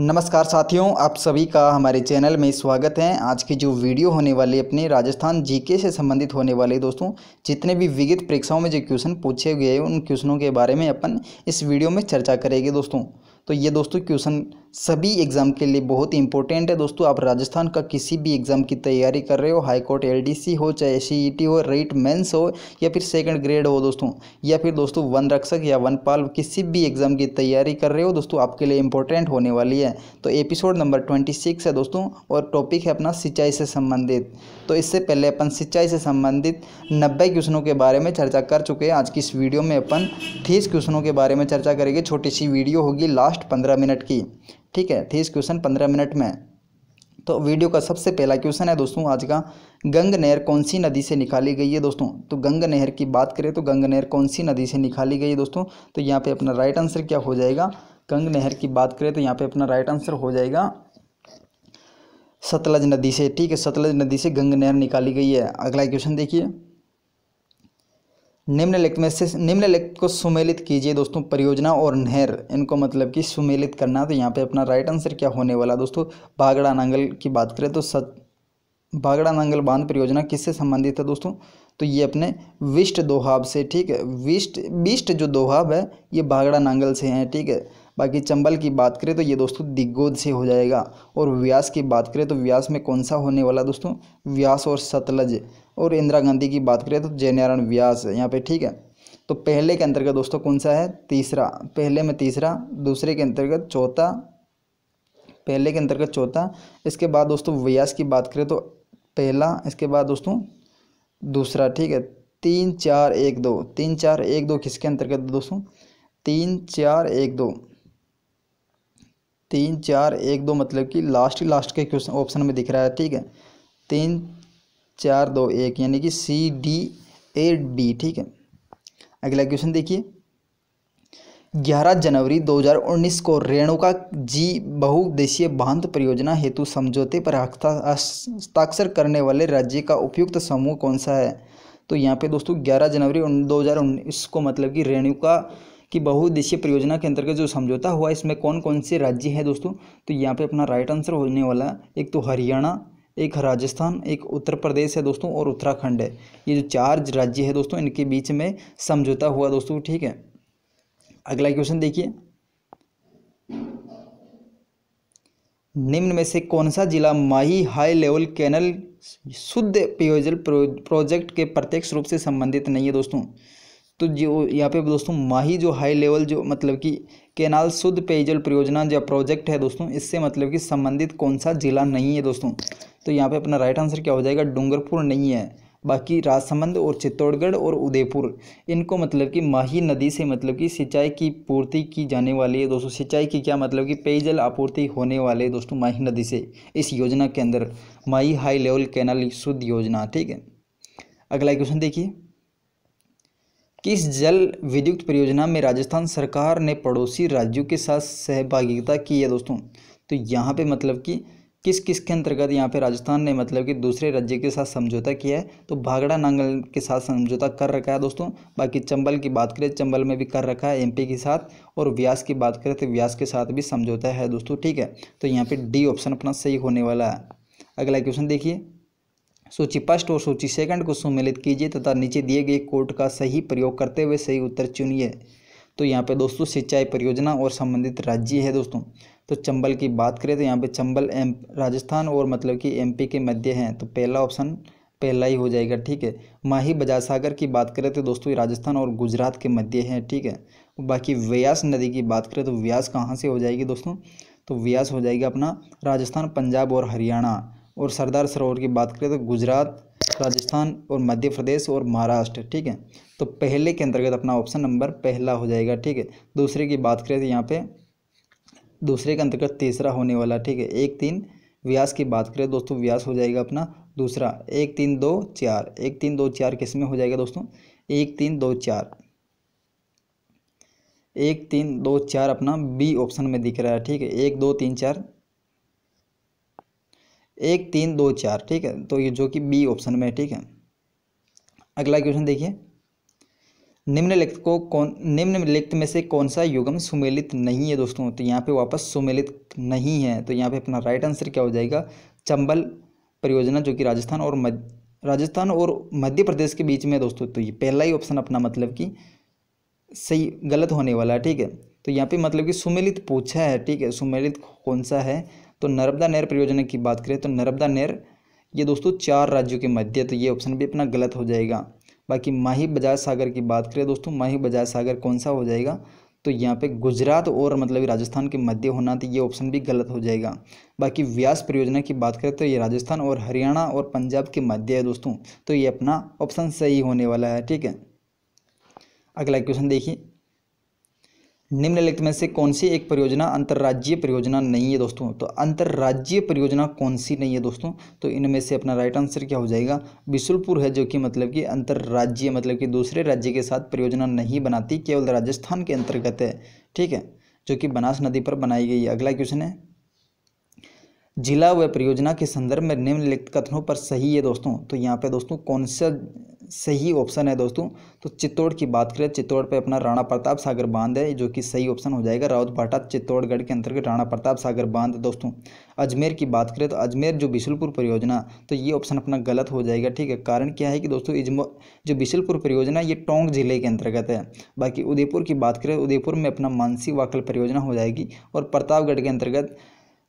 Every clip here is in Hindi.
नमस्कार साथियों आप सभी का हमारे चैनल में स्वागत है आज की जो वीडियो होने वाली अपने राजस्थान जीके से संबंधित होने वाले दोस्तों जितने भी विगत परीक्षाओं में जो क्वेश्चन पूछे गए उन क्वेश्चनों के बारे में अपन इस वीडियो में चर्चा करेंगे दोस्तों तो ये दोस्तों क्वेश्चन सभी एग्ज़ाम के लिए बहुत ही इंपॉर्टेंट है दोस्तों आप राजस्थान का किसी भी एग्ज़ाम की तैयारी कर रहे हो हाई कोर्ट एलडीसी हो चाहे सीईटी e e हो रेट मेंस हो या फिर सेकंड ग्रेड हो दोस्तों या फिर दोस्तों वन रक्षक या वन पाल किसी भी एग्ज़ाम की तैयारी कर रहे हो दोस्तों आपके लिए इंपॉर्टेंट होने वाली है तो एपिसोड नंबर ट्वेंटी है दोस्तों और टॉपिक है अपना सिंचाई से संबंधित तो इससे पहले अपन सिंचाई से संबंधित नब्बे क्वेश्चनों के बारे में चर्चा कर चुके हैं आज की इस वीडियो में अपन तीस क्वेश्चनों के बारे में चर्चा करेंगे छोटी सी वीडियो होगी लास्ट पंद्रह मिनट की ठीक है इस क्वेश्चन पंद्रह मिनट में तो वीडियो का सबसे पहला क्वेश्चन है दोस्तों आज का गंग नहर कौन सी नदी से निकाली गई है दोस्तों तो गंग नहर की बात करें तो गंग नहर कौन सी नदी से निकाली गई है दोस्तों तो यहाँ पे अपना राइट आंसर क्या हो जाएगा गंग नहर की बात करें तो यहाँ पे अपना राइट आंसर हो जाएगा सतलज नदी से ठीक है सतलज नदी से गंग नहर निकाली गई है अगला क्वेश्चन देखिए निम्नलिखित में से निम्नलिखित को सुमेलित कीजिए दोस्तों परियोजना और नहर इनको मतलब कि सुमेलित करना तो यहाँ पे अपना राइट आंसर क्या होने वाला दोस्तों भागड़ा नांगल की बात करें तो सत भागड़ा नांगल बांध परियोजना किससे संबंधित है दोस्तों तो ये अपने विष्ट दोहाब से ठीक है विष्ट विष्ट जो दोहाब है ये भागड़ा नांगल से हैं ठीक है बाकी चंबल की बात करें तो ये दोस्तों दिग्गोद से हो जाएगा और व्यास की बात करें तो व्यास में कौन सा होने वाला दोस्तों व्यास और सतलज और इंदिरा गांधी की बात करें तो जयनारायण व्यास यहाँ पे ठीक है तो पहले के अंतर्गत दोस्तों कौन सा है तीसरा पहले में तीसरा दूसरे के अंतर्गत चौथा पहले के अंतर्गत चौथा इसके बाद दोस्तों व्यास की बात करें तो पहला इसके बाद दोस्तों दूसरा ठीक है तीन चार एक दो तीन चार एक दो किसके अंतर्गत दोस्तों तीन चार एक दो तीन चार एक दो मतलब कि लास्ट ही लास्ट के क्वेश्चन ऑप्शन में दिख रहा है ठीक है तीन चार दो एक यानी कि सी डी ए डी ठीक है अगला क्वेश्चन देखिए ग्यारह जनवरी 2019 को रेणुका जी बहुदेशीय बांध परियोजना हेतु समझौते पर हस्ताक्षर करने वाले राज्य का उपयुक्त समूह कौन सा है तो यहाँ पे दोस्तों 11 जनवरी 2019 को मतलब कि रेणुका कि बहुउद्देशीय परियोजना के अंतर्गत जो समझौता हुआ इसमें कौन कौन से राज्य हैं दोस्तों तो यहाँ पे अपना राइट आंसर होने वाला एक तो हरियाणा एक राजस्थान एक उत्तर प्रदेश है दोस्तों और उत्तराखंड है ये जो चार राज्य है दोस्तों इनके बीच में समझौता हुआ दोस्तों ठीक है अगला क्वेश्चन देखिए निम्न में से कौन सा जिला माही हाई लेवल कैनल शुद्ध पेयजल प्रोजेक्ट के प्रत्यक्ष रूप से संबंधित नहीं है दोस्तों तो जो यहाँ पे दोस्तों माही जो हाई लेवल जो मतलब कि केनाल शुद्ध पेयजल परियोजना जो प्रोजेक्ट है दोस्तों इससे मतलब कि संबंधित कौन सा जिला नहीं है दोस्तों तो यहाँ पे अपना राइट आंसर क्या हो जाएगा डूंगरपुर नहीं है बाकी राजसमंद और चित्तौड़गढ़ और उदयपुर इनको मतलब कि माही नदी से मतलब कि सिंचाई की पूर्ति की जाने वाली है दोस्तों सिंचाई की क्या मतलब कि पेयजल आपूर्ति होने वाले दोस्तों माही नदी से इस योजना के अंदर माही हाई लेवल केनाल शुद्ध योजना ठीक है अगला क्वेश्चन देखिए किस जल विद्युत परियोजना में राजस्थान सरकार ने पड़ोसी राज्यों के साथ सहभागिता की है दोस्तों तो यहाँ पे मतलब कि किस किस के अंतर्गत यहाँ पे राजस्थान ने मतलब कि दूसरे राज्य के साथ समझौता किया है तो भागड़ा नांगल के साथ समझौता कर रखा है दोस्तों बाकी चंबल की बात करें चंबल में भी कर रखा है एमपी के साथ और व्यास की बात करें तो व्यास के साथ भी समझौता है दोस्तों ठीक है तो यहाँ पे डी ऑप्शन अपना सही होने वाला है अगला क्वेश्चन देखिए सूची फर्स्ट और सूची सेकंड को सम्मिलित कीजिए तथा नीचे दिए गए कोड का सही प्रयोग करते हुए सही उत्तर चुनिए तो यहाँ पे दोस्तों सिंचाई परियोजना और संबंधित राज्य है दोस्तों तो चंबल की बात करें तो यहाँ पे चंबल एम राजस्थान और मतलब कि एमपी के मध्य हैं तो पहला ऑप्शन पहला ही हो जाएगा ठीक है माही बजाज सागर की बात करें तो दोस्तों ये राजस्थान और गुजरात के मध्य हैं ठीक है बाकी व्यास नदी की बात करें तो व्यास कहाँ से हो जाएगी दोस्तों तो व्यास हो जाएगा अपना राजस्थान पंजाब और हरियाणा और सरदार सरोवर की बात करें तो गुजरात राजस्थान और मध्य प्रदेश और महाराष्ट्र ठीक है तो पहले के अंतर्गत अपना ऑप्शन नंबर पहला हो जाएगा ठीक है दूसरे की बात करें तो यहाँ पे दूसरे के अंतर्गत तीसरा होने वाला ठीक है एक तीन व्यास की बात करें दोस्तों व्यास हो जाएगा अपना दूसरा एक तीन दो चार एक तीन दो चार किस में हो जाएगा दोस्तों एक तीन दो चार एक तीन दो चार अपना बी ऑप्शन में दिख रहा है ठीक है एक दो तीन चार एक तीन दो चार ठीक है तो ये जो कि बी ऑप्शन में है ठीक है अगला क्वेश्चन देखिए निम्नलिखित को कौन निम्नलिखित में से कौन सा युगम सुमेलित नहीं है दोस्तों तो यहाँ पे वापस सुमेलित नहीं है तो यहाँ पे अपना राइट आंसर क्या हो जाएगा चंबल परियोजना जो कि राजस्थान और मध्य राजस्थान और मध्य प्रदेश के बीच में दोस्तों तो ये पहला ही ऑप्शन अपना मतलब कि सही गलत होने वाला है ठीक है तो यहाँ पे मतलब कि सुमेलित पूछा है ठीक है सुमेलित कौन सा है तो नर्मदा नहर परियोजना की बात करें तो नर्मदा नहर ये दोस्तों चार राज्यों के मध्य तो ये ऑप्शन भी अपना गलत हो जाएगा बाकी माही बजाज सागर की बात करें दोस्तों माही बजाज सागर कौन सा हो जाएगा तो यहाँ पे गुजरात और मतलब राजस्थान के मध्य होना तो ये ऑप्शन भी गलत हो जाएगा बाकी व्यास परियोजना की बात करें तो ये राजस्थान और हरियाणा और पंजाब के मध्य है दोस्तों तो ये अपना ऑप्शन सही होने वाला है ठीक है अगला क्वेश्चन देखिए निम्नलिखित में से कौन सी एक परियोजना अंतर्राज्यीय परियोजना नहीं है दोस्तों तो अंतर्राज्यीय परियोजना कौन सी नहीं है दोस्तों तो इनमें से अपना राइट आंसर क्या हो जाएगा बिशुलपुर है जो कि मतलब कि अंतर्राज्यीय मतलब कि दूसरे राज्य के साथ परियोजना नहीं बनाती केवल राजस्थान के अंतर्गत है ठीक है जो कि बनास नदी पर बनाई गई है अगला क्वेश्चन है जिला व परियोजना के संदर्भ में निम्नलिखित कथनों पर सही है दोस्तों तो यहाँ पे दोस्तों कौन सा सही ऑप्शन है दोस्तों तो चित्तौड़ की बात करें चित्तौड़ पे अपना राणा प्रताप सागर बांध है जो कि सही ऑप्शन हो जाएगा राउत भाटा चित्तौड़गढ़ के अंतर्गत राणा प्रताप सागर बांध दोस्तों अजमेर की बात करें तो अजमेर जो बिशुलपुर परियोजना तो ये ऑप्शन अपना गलत हो जाएगा ठीक है कारण क्या है कि दोस्तों जो बिशुलपुर परियोजना ये टोंक जिले के अंतर्गत है बाकी उदयपुर की बात करें उदयपुर में अपना मानसी वाकल परियोजना हो जाएगी और प्रतापगढ़ के अंतर्गत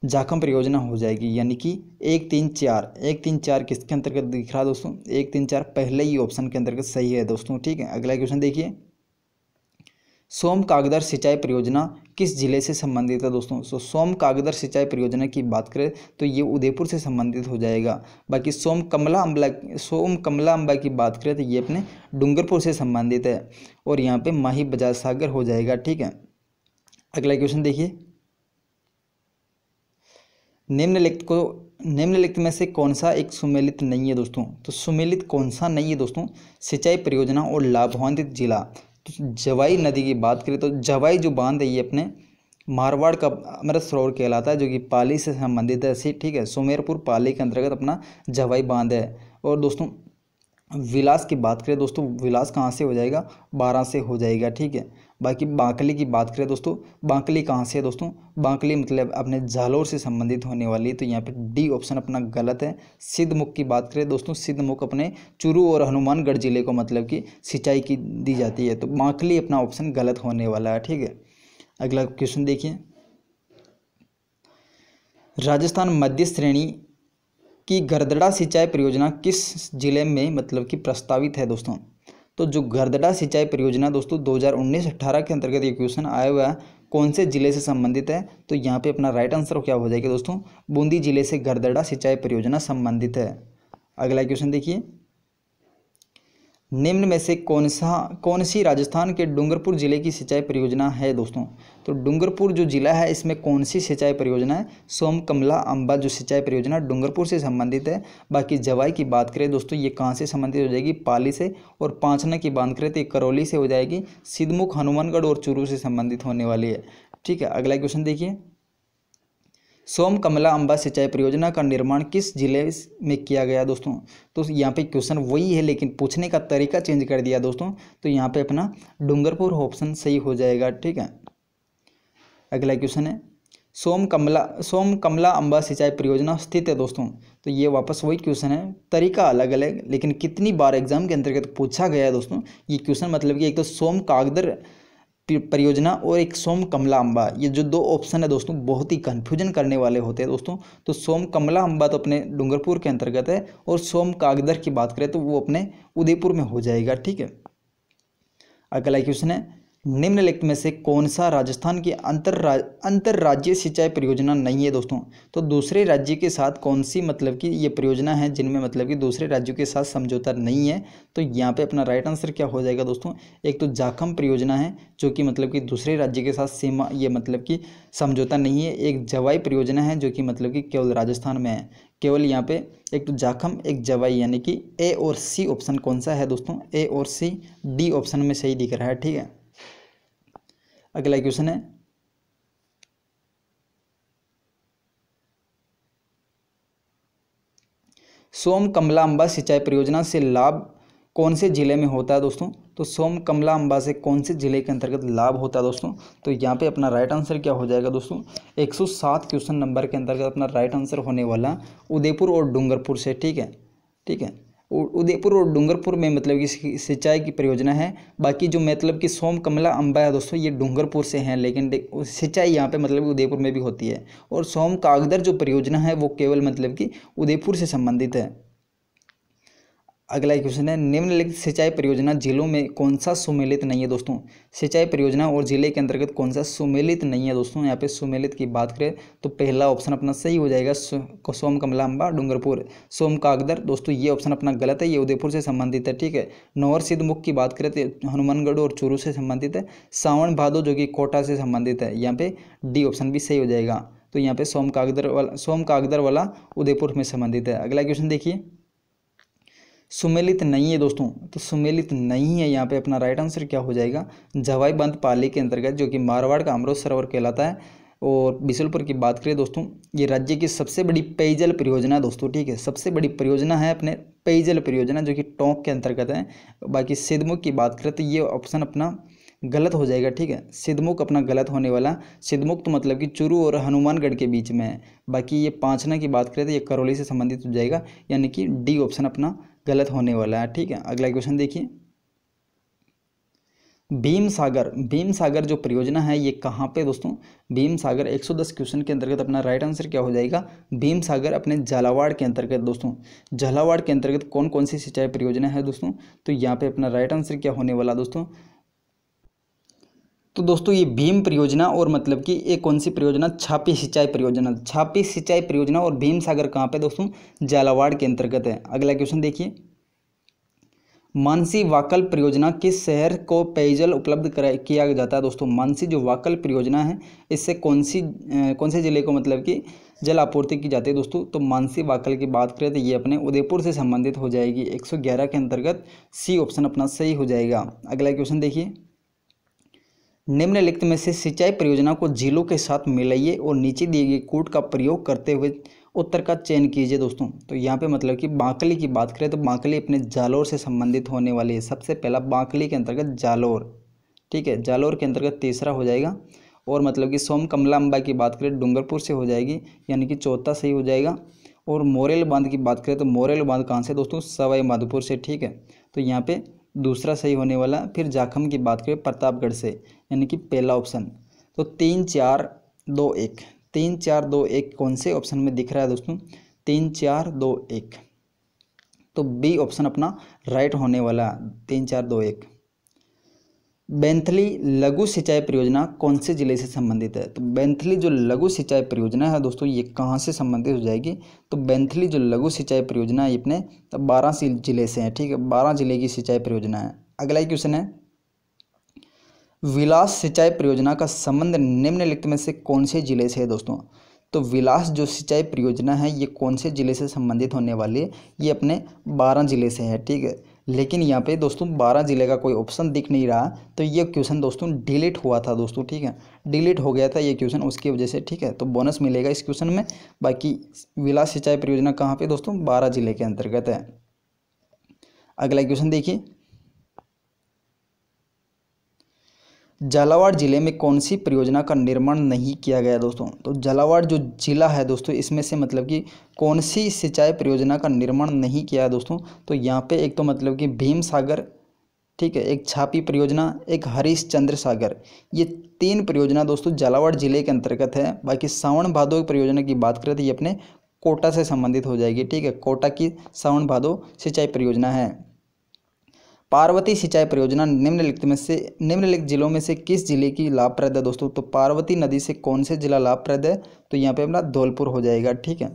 जाखम परियोजना हो जाएगी यानी कि एक तीन चार एक तीन चार किसके अंतर्गत दिख रहा है दोस्तों एक तीन चार पहले ही ऑप्शन के अंतर्गत सही है दोस्तों ठीक है अगला क्वेश्चन देखिए सोम कागदर सिंचाई परियोजना किस जिले से संबंधित है दोस्तों सो सोम कागदर सिंचाई परियोजना की बात करें तो ये उदयपुर से संबंधित हो जाएगा बाकी सोम कमला अम्बला सोम कमला अम्बा की बात करें तो ये अपने डूंगरपुर से संबंधित है और यहाँ पे माही बजाज सागर हो जाएगा ठीक है अगला क्वेश्चन देखिए निम्नलिखित को निम्नलिखित में से कौन सा एक सुमेलित नहीं है दोस्तों तो सुमेलित कौन सा नहीं है दोस्तों सिंचाई परियोजना और लाभान्वित जिला तो जवाई नदी की बात करें तो जवाई जो बांध है ये अपने मारवाड़ का अमृत सरोवर कहलाता है जो कि पाली से संबंधित है ऐसे ठीक है सुमेरपुर पाली के अंतर्गत अपना जवाई बांध है और दोस्तों विलास की बात करें दोस्तों विलास कहाँ से हो जाएगा बारह से हो जाएगा ठीक है बाकी बांकली की बात करें दोस्तों बांकली कहाँ से है दोस्तों बांकली मतलब अपने जालोर से संबंधित होने वाली है तो यहाँ पे डी ऑप्शन अपना गलत है सिद्धमुख की बात करें दोस्तों सिद्धमुख अपने चुरू और हनुमानगढ़ जिले को मतलब कि सिंचाई की दी जाती है तो बांकली अपना ऑप्शन गलत होने वाला है ठीक है अगला क्वेश्चन देखिए राजस्थान मध्य श्रेणी की गर्दड़ा सिंचाई परियोजना किस जिले में मतलब कि प्रस्तावित है दोस्तों तो जो गर्दडा सिंचाई परियोजना दोस्तों 2019-18 के अंतर्गत ये क्वेश्चन आया हुआ है कौन से जिले से संबंधित है तो यहाँ पे अपना राइट आंसर क्या हो जाएगा दोस्तों बूंदी जिले से घरदड़ा सिंचाई परियोजना संबंधित है अगला क्वेश्चन देखिए निम्न में से कौन सा कौन सी राजस्थान के डूंगरपुर जिले की सिंचाई परियोजना है दोस्तों तो डूंगरपुर जो जिला है इसमें कौन सी सिंचाई परियोजना है सोम कमला अम्बा जो सिंचाई परियोजना डूंगरपुर से संबंधित है बाकी जवाई की बात करें दोस्तों ये कहाँ से संबंधित हो जाएगी पाली से और पांचना की बात करें तो ये करौली से हो जाएगी सिद्धमुख हनुमानगढ़ और चूरू से संबंधित होने वाली है ठीक है अगला क्वेश्चन देखिए सोम कमला अम्बा सिंचाई परियोजना का निर्माण किस जिले में किया गया दोस्तों तो यहाँ पे क्वेश्चन वही है लेकिन पूछने का तरीका चेंज कर दिया दोस्तों तो यहाँ पे अपना डूंगरपुर ऑप्शन सही हो जाएगा ठीक है अगला क्वेश्चन है सोम कमला सोम कमला अम्बा सिंचाई परियोजना स्थित है दोस्तों तो ये वापस वही क्वेश्चन है तरीका अलग अलग लेकिन कितनी बार एग्जाम के अंतर्गत तो पूछा गया है दोस्तों ये क्वेश्चन मतलब कि एक तो सोम कागदर परियोजना और एक सोम कमला अम्बा ये जो दो ऑप्शन है दोस्तों बहुत ही कन्फ्यूजन करने वाले होते हैं दोस्तों तो सोम कमला अम्बा तो अपने डूंगरपुर के अंतर्गत है और सोम कागदर की बात करें तो वो अपने उदयपुर में हो जाएगा ठीक है अगला क्वेश्चन है निम्नलिखित में से कौन सा राजस्थान की अंतररा अंतर्राज्यीय सिंचाई परियोजना नहीं है दोस्तों तो दूसरे राज्य के साथ कौन सी मतलब कि ये परियोजना है जिनमें मतलब कि दूसरे राज्यों के साथ समझौता नहीं है तो यहाँ पे अपना राइट आंसर क्या हो जाएगा दोस्तों एक तो जाखम परियोजना है जो कि मतलब कि दूसरे राज्य के साथ सीमा ये मतलब कि समझौता नहीं है एक जवाई परियोजना है जो कि मतलब कि केवल राजस्थान में है केवल यहाँ पे एक तो जाखम एक जवाई यानी कि ए और सी ऑप्शन कौन सा है दोस्तों ए और सी डी ऑप्शन में सही दिख रहा है ठीक है अगला क्वेश्चन है सोम कमला अम्बा सिंचाई परियोजना से लाभ कौन से ज़िले में होता है दोस्तों तो सोम कमला अम्बा से कौन से ज़िले के अंतर्गत लाभ होता है दोस्तों तो यहाँ पे अपना राइट आंसर क्या हो जाएगा दोस्तों 107 क्वेश्चन नंबर के अंतर्गत अपना राइट आंसर होने वाला उदयपुर और डूंगरपुर से ठीक है ठीक है उदयपुर और डूंगरपुर में मतलब कि सिंचाई की परियोजना है बाकी जो मतलब कि सोम कमला अम्बा है दोस्तों ये डूंगरपुर से हैं लेकिन सिंचाई यहाँ पे मतलब उदयपुर में भी होती है और सोम कागदर जो परियोजना है वो केवल मतलब कि उदयपुर से संबंधित है अगला क्वेश्चन है निम्नलिखित सिंचाई परियोजना जिलों में कौन सा सुमेलित नहीं है दोस्तों सिंचाई परियोजना और जिले के अंतर्गत कौन सा सुमेलित नहीं है दोस्तों यहाँ पे सुमेलित की बात करें तो पहला ऑप्शन अपना सही हो जाएगा सोम कमला अम्बा डूंगरपुर सोम कागदर दोस्तों ये ऑप्शन अपना गलत है ये उदयपुर से संबंधित है ठीक है नौर सिद्धमुख की बात करें तो हनुमानगढ़ और चूरू से संबंधित है सावण भादो जो कि कोटा से संबंधित है यहाँ पे डी ऑप्शन भी सही हो जाएगा तो यहाँ पे सोम कागदर वाला सोम कागदर वाला उदयपुर में संबंधित है अगला क्वेश्चन देखिए सुमेलित नहीं है दोस्तों तो सुमेलित नहीं है यहाँ पे अपना राइट आंसर क्या हो जाएगा जवाई बंद पाली के अंतर्गत जो कि मारवाड़ का अमृत सरोवर कहलाता है और बिसलपुर की बात करें दोस्तों ये राज्य की सबसे बड़ी पेयजल परियोजना दोस्तों ठीक है सबसे बड़ी परियोजना है अपने पेयजल परियोजना जो कि टोंक के अंतर्गत है बाकी सिद्धमुख की बात करें तो ये ऑप्शन अपना गलत हो जाएगा ठीक है सिद्धमुख अपना गलत होने वाला सिद्धमुख तो मतलब कि चुरू और हनुमानगढ़ के बीच में है बाकी ये पाँचना की बात करें तो ये करौली से संबंधित हो जाएगा यानी कि डी ऑप्शन अपना गलत होने वाला है ठीक है अगला क्वेश्चन देखिए भीम सागर भीम सागर जो परियोजना है ये कहाँ पे दोस्तों भीम सागर 110 क्वेश्चन के अंतर्गत अपना राइट आंसर क्या हो जाएगा भीम सागर अपने झालावाड़ के अंतर्गत दोस्तों झालावाड़ के अंतर्गत कौन कौन सी सिंचाई परियोजना है दोस्तों तो यहाँ पे अपना राइट आंसर क्या होने वाला दोस्तों तो दोस्तों ये भीम परियोजना और मतलब कि ये कौन सी परियोजना छापी सिंचाई परियोजना छापी सिंचाई परियोजना और भीम सागर कहाँ पे दोस्तों झालावाड़ के अंतर्गत है अगला क्वेश्चन देखिए मानसी वाकल परियोजना किस शहर को पेयजल उपलब्ध किया जाता है दोस्तों मानसी जो वाकल परियोजना है इससे कौन सी कौन से ज़िले को मतलब कि जल आपूर्ति की जाती है दोस्तों तो मानसी वाकल की बात करें तो ये अपने उदयपुर से संबंधित हो जाएगी 111 के अंतर्गत सी ऑप्शन अपना सही हो जाएगा अगला क्वेश्चन देखिए निम्नलिखित में से सिंचाई परियोजना को जिलों के साथ मिलाइए और नीचे दिए गए कोट का प्रयोग करते हुए उत्तर का चयन कीजिए दोस्तों तो यहाँ पे मतलब कि बांकली की बात करें तो बांकली अपने जालौर से संबंधित होने वाली है सबसे पहला बांकली के अंतर्गत जालौर ठीक है जालौर के अंतर्गत तीसरा हो जाएगा और मतलब कि सोम कमला अम्बा की बात करें डूंगरपुर से हो जाएगी यानी कि चौथा सही हो जाएगा और मोरेल बांध की बात करें तो मोरेल बांध कहाँ से दोस्तों सवाई माधोपुर से ठीक है तो यहाँ पे दूसरा सही होने वाला फिर जाखम की बात करें प्रतापगढ़ से यानी कि पहला ऑप्शन तो तीन चार दो एक तीन चार दो एक कौन से ऑप्शन में दिख रहा है दोस्तों तीन चार दो एक तो बी ऑप्शन अपना राइट होने वाला तीन चार दो एक बैंथली लघु सिंचाई परियोजना कौन से ज़िले से संबंधित है तो बैंथली जो लघु सिंचाई परियोजना है दोस्तों ये कहाँ से संबंधित हो जाएगी तो बैंथली जो लघु सिंचाई परियोजना है अपने तो बारह जिले से है ठीक है बारह जिले की सिंचाई परियोजना है अगला क्वेश्चन है विलास सिंचाई परियोजना का संबंध निम्नलिखित में से कौन से ज़िले से है दोस्तों तो विलास जो सिंचाई परियोजना है ये कौन से ज़िले से संबंधित होने वाली है ये अपने बारह ज़िले से है ठीक है लेकिन यहाँ पे दोस्तों बारह ज़िले का कोई ऑप्शन दिख नहीं रहा तो ये क्वेश्चन दोस्तों डिलीट हुआ था दोस्तों ठीक है डिलीट हो गया था ये क्वेश्चन उसकी वजह से ठीक है तो बोनस मिलेगा इस क्वेश्चन में बाकी विला सिंचाई परियोजना कहाँ पर दोस्तों बारह ज़िले के अंतर्गत है अगला क्वेश्चन देखिए झालावाड़ ज़िले में कौन सी परियोजना का निर्माण नहीं किया गया दोस्तों तो झालावाड़ जो ज़िला है दोस्तों इसमें से मतलब कि कौन सी सिंचाई परियोजना का निर्माण नहीं किया है दोस्तों तो यहाँ पे एक तो मतलब कि भीम सागर ठीक है एक छापी परियोजना एक हरीश चंद्र सागर ये तीन परियोजना दोस्तों झालावाड़ जिले के अंतर्गत है बाकी सावण भादो परियोजना की बात करें तो ये अपने कोटा से संबंधित हो जाएगी ठीक है कोटा की सावन भादो सिंचाई परियोजना है पार्वती सिंचाई परियोजना निम्नलिखित में से निम्नलिखित जिलों में से किस जिले की लाभप्रद है दोस्तों तो पार्वती नदी से कौन से जिला लाभप्रद है तो यहाँ पे अपना धौलपुर हो जाएगा ठीक है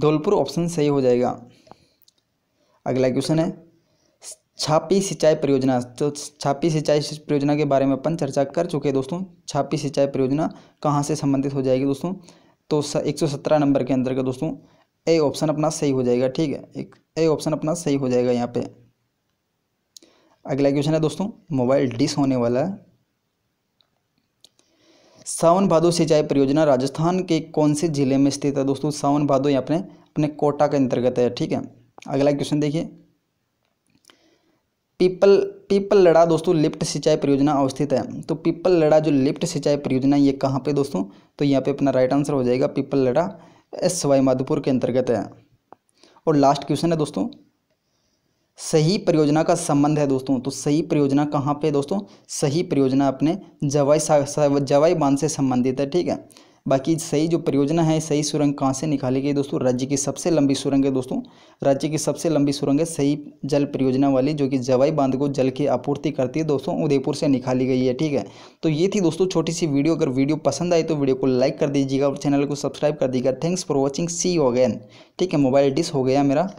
धौलपुर ऑप्शन सही हो जाएगा अगला क्वेश्चन है छापी सिंचाई परियोजना तो छापी सिंचाई परियोजना के बारे में अपन चर्चा कर चुके हैं दोस्तों छापी सिंचाई परियोजना कहाँ से संबंधित हो जाएगी दोस्तों तो एक सौ सत्रह नंबर के अंतर्गत दोस्तों ए ऑप्शन अपना सही हो जाएगा ठीक है एक ए ऑप्शन अपना सही हो जाएगा यहाँ पे अगला क्वेश्चन है दोस्तों मोबाइल डिस होने वाला है सावन भादो सिंचाई परियोजना राजस्थान के कौन से जिले में स्थित है दोस्तों सावन भादो यहाँ अपने अपने कोटा के अंतर्गत है ठीक है अगला क्वेश्चन देखिए पीपल पीपल लड़ा दोस्तों लिफ्ट सिंचाई परियोजना अवस्थित है तो पीपल लड़ा जो लिफ्ट सिंचाई परियोजना ये कहाँ पे दोस्तों तो यहाँ पे अपना राइट आंसर हो जाएगा पीपल लड़ा एस सवाई माधोपुर के अंतर्गत है और लास्ट क्वेश्चन है दोस्तों सही परियोजना का संबंध है दोस्तों तो सही परियोजना कहाँ पे दोस्तों सही परियोजना अपने जवाई जवाई बांध से संबंधित है ठीक है बाकी सही जो परियोजना है सही सुरंग कहाँ से निकाली गई दोस्तों राज्य की सबसे लंबी सुरंग है दोस्तों राज्य की सबसे लंबी सुरंग है सही जल परियोजना वाली जो कि जवाई बांध को जल की आपूर्ति करती है दोस्तों उदयपुर से निकाली गई है ठीक है तो ये थी दोस्तों छोटी सी वीडियो अगर वीडियो पसंद आई तो वीडियो को लाइक कर दीजिएगा और चैनल को सब्सक्राइब कर दीजिएगा thanks for watching see again ठीक है मोबाइल डिस हो गया मेरा